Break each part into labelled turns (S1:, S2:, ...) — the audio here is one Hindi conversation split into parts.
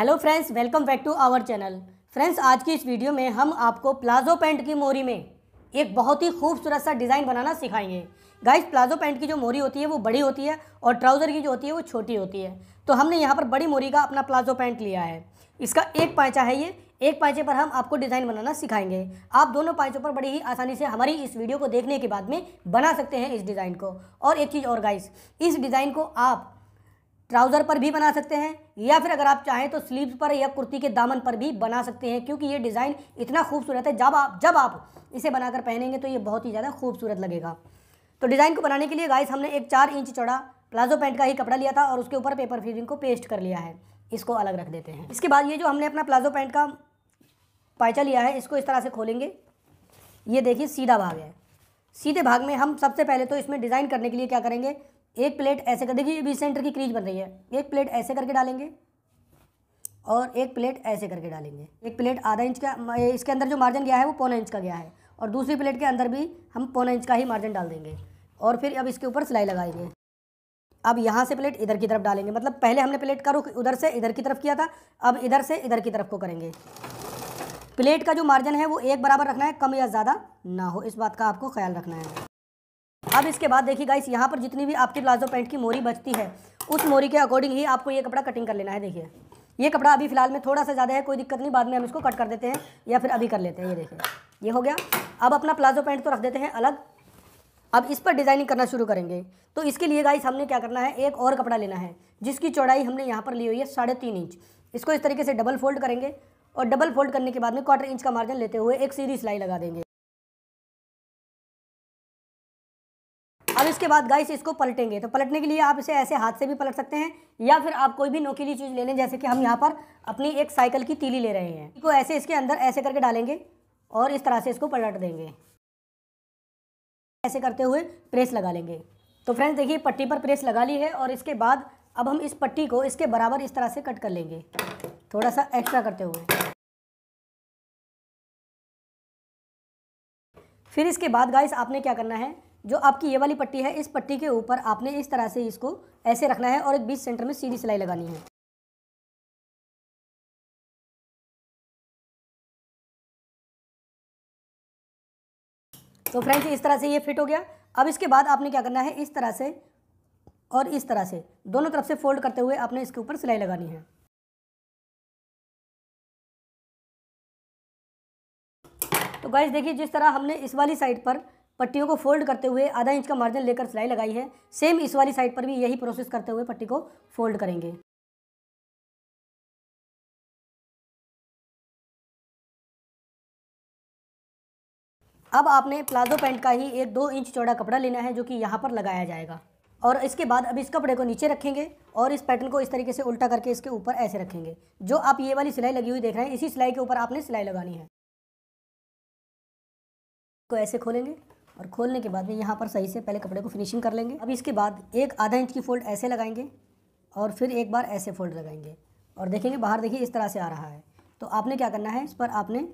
S1: hello friends welcome back to our channel friends आज की इस वीडियो में हम आपको प्लाजो पैंट की मोरी में एक बहुत ही खूबसूरत सा डिज़ाइन बनाना सिखाएंगे गाइस प्लाजो पैंट की जो मोरी होती है वो बड़ी होती है और ट्राउज़र की जो होती है वो छोटी होती है तो हमने यहाँ पर बड़ी मोरी का अपना प्लाजो पैंट लिया है इसका एक पाँचा है ये एक पाँचे पर हम आपको डिज़ाइन बनाना सिखाएंगे आप दोनों पाँचों पर बड़ी ही आसानी से हमारी इस वीडियो को देखने के बाद में बना सकते हैं इस डिज़ाइन को और एक चीज़ और गाइस इस डिज़ाइन को आप ट्राउज़र पर भी बना सकते हैं या फिर अगर आप चाहें तो स्लीव्स पर या कुर्ती के दामन पर भी बना सकते हैं क्योंकि ये डिज़ाइन इतना खूबसूरत है जब आप जब आप इसे बनाकर पहनेंगे तो ये बहुत ही ज़्यादा खूबसूरत लगेगा तो डिज़ाइन को बनाने के लिए गाइस हमने एक चार इंच चौड़ा प्लाजो पैंट का ही कपड़ा लिया था और उसके ऊपर पेपर फीडिंग को पेस्ट कर लिया है इसको अलग रख देते हैं इसके बाद ये जो हमने अपना प्लाजो पैंट का पाइचा लिया है इसको इस तरह से खोलेंगे ये देखिए सीधा भाग है सीधे भाग में हम सबसे पहले तो इसमें डिज़ाइन करने के लिए क्या करेंगे एक प्लेट ऐसे कर देखिए बीस सेंटर की क्रीज बन रही है एक प्लेट ऐसे करके डालेंगे और एक प्लेट ऐसे करके डालेंगे एक प्लेट आधा इंच का इसके अंदर जो मार्जिन गया है वो पौना इंच का गया है और दूसरी प्लेट के अंदर भी हम पौना इंच का ही मार्जिन डाल देंगे और फिर अब इसके ऊपर सिलाई लगाएंगे अब यहाँ से प्लेट इधर की तरफ डालेंगे मतलब पहले हमने प्लेट का रुख उधर से इधर की तरफ किया था अब इधर से इधर की तरफ को करेंगे प्लेट का जो मार्जिन है वो एक बराबर रखना है कम या ज़्यादा ना हो इस बात का आपको ख्याल रखना है अब इसके बाद देखिए गाइस यहाँ पर जितनी भी आपकी प्लाजो पैंट की मोरी बचती है उस मोरी के अकॉर्डिंग ही आपको ये कपड़ा कटिंग कर लेना है देखिए ये कपड़ा अभी फिलहाल में थोड़ा सा ज़्यादा है कोई दिक्कत नहीं बाद में हम इसको कट कर देते हैं या फिर अभी कर लेते हैं ये देखिए ये हो गया अब अपना प्लाजो पैंट तो रख देते हैं अलग अब इस पर डिज़ाइनिंग करना शुरू करेंगे तो इसके लिए गाइस हमने क्या करना है एक और कपड़ा लेना है जिसकी चौड़ाई हमने यहाँ पर ली हुई है साढ़े तीन इंच इसको इस तरीके से डबल फोल्ड करेंगे और डबल फोल्ड करने के बाद में क्वार्टर इंच का मार्जिन लेते हुए एक सीधी सिलाई लगा देंगे अब इसके बाद गाइस इसको पलटेंगे तो पलटने के लिए आप इसे ऐसे हाथ से भी पलट सकते हैं या फिर आप कोई भी नोकीली चीज़ ले लें जैसे कि हम यहाँ पर अपनी एक साइकिल की तीली ले रहे हैं इसको ऐसे इसके अंदर ऐसे करके डालेंगे और इस तरह से इसको पलट देंगे ऐसे करते हुए प्रेस लगा लेंगे तो फ्रेंड्स देखिए पट्टी पर प्रेस लगा ली है और इसके बाद अब हम इस पट्टी को इसके बराबर इस तरह से कट कर लेंगे थोड़ा सा एक्स्ट्रा करते हुए फिर इसके बाद गाइस आपने क्या करना है जो आपकी ये वाली पट्टी है इस पट्टी के ऊपर
S2: आपने इस तरह से इसको ऐसे रखना है और एक बीच सेंटर में सीधी सिलाई लगानी है तो फ्रेंड्स इस तरह से ये फिट हो गया अब इसके बाद आपने क्या करना है इस तरह से और इस तरह से दोनों तरफ से फोल्ड करते हुए आपने इसके ऊपर सिलाई लगानी है तो गाइज देखिए जिस तरह हमने इस वाली साइड पर पट्टियों को फोल्ड करते हुए आधा इंच का मार्जिन लेकर सिलाई लगाई है सेम इस वाली साइड पर भी यही प्रोसेस करते हुए पट्टी को फोल्ड करेंगे अब आपने प्लाजो पैंट का ही एक दो इंच चौड़ा कपड़ा लेना है जो कि यहाँ पर लगाया जाएगा
S1: और इसके बाद अब इस कपड़े को नीचे रखेंगे और इस पैटर्न को इस तरीके से उल्टा करके इसके ऊपर ऐसे रखेंगे जो आप ये वाली सिलाई लगी हुई देख रहे हैं इसी सिलाई के ऊपर आपने सिलाई लगानी है को ऐसे खोलेंगे और खोलने के बाद में यहाँ पर सही से पहले कपड़े को फिनिशिंग कर लेंगे अब इसके बाद एक आधा इंच की फोल्ड ऐसे लगाएंगे और फिर एक बार ऐसे फोल्ड लगाएंगे और देखेंगे बाहर देखिए इस तरह से आ रहा है तो आपने क्या करना है इस पर आपने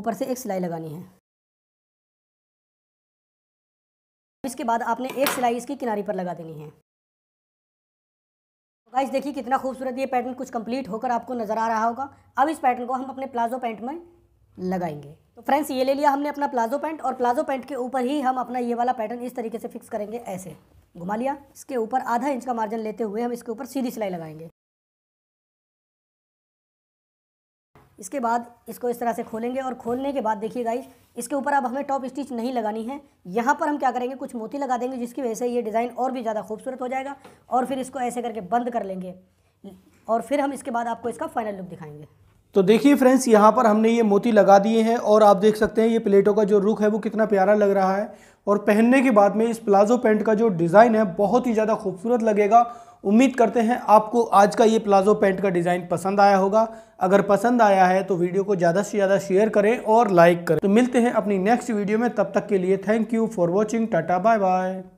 S1: ऊपर से एक सिलाई लगानी है
S2: इसके बाद आपने एक सिलाई इसकी किनारी पर लगा देनी है तो गाइस देखिए कितना खूबसूरत ये पैटर्न कुछ कंप्लीट होकर आपको
S1: नज़र आ रहा होगा अब इस पैटर्न को हम अपने प्लाजो पैंट में लगाएंगे तो फ्रेंड्स ये ले लिया हमने अपना प्लाजो पैंट और प्लाजो पैंट के ऊपर ही हम अपना ये वाला पैटर्न इस तरीके से फिक्स करेंगे ऐसे घुमा लिया इसके ऊपर आधा इंच का मार्जिन लेते हुए हम इसके ऊपर सीधी सिलाई लगाएंगे इसके बाद इसको इस तरह से खोलेंगे और खोलने के बाद देखिए गाइस इसके ऊपर अब हमें टॉप स्टिच नहीं लगानी है यहाँ पर हम क्या करेंगे कुछ मोती लगा देंगे जिसकी वजह से ये डिज़ाइन और भी ज़्यादा खूबसूरत हो जाएगा और फिर इसको ऐसे करके बंद कर लेंगे और फिर हम इसके बाद आपको इसका फाइनल लुक दिखाएंगे तो देखिए फ्रेंड्स यहाँ पर हमने ये मोती लगा दिए हैं और आप देख सकते हैं ये प्लेटों का जो रुख है वो कितना प्यारा लग रहा है और पहनने के बाद में इस प्लाजो पैंट का जो डिज़ाइन है बहुत ही ज़्यादा खूबसूरत लगेगा उम्मीद करते हैं आपको आज का ये प्लाजो पैंट का डिज़ाइन पसंद आया होगा अगर पसंद आया है तो वीडियो को ज़्यादा से ज़्यादा शेयर करें और लाइक करें तो मिलते हैं अपनी नेक्स्ट वीडियो में तब तक के लिए thank you for watching tata bye bye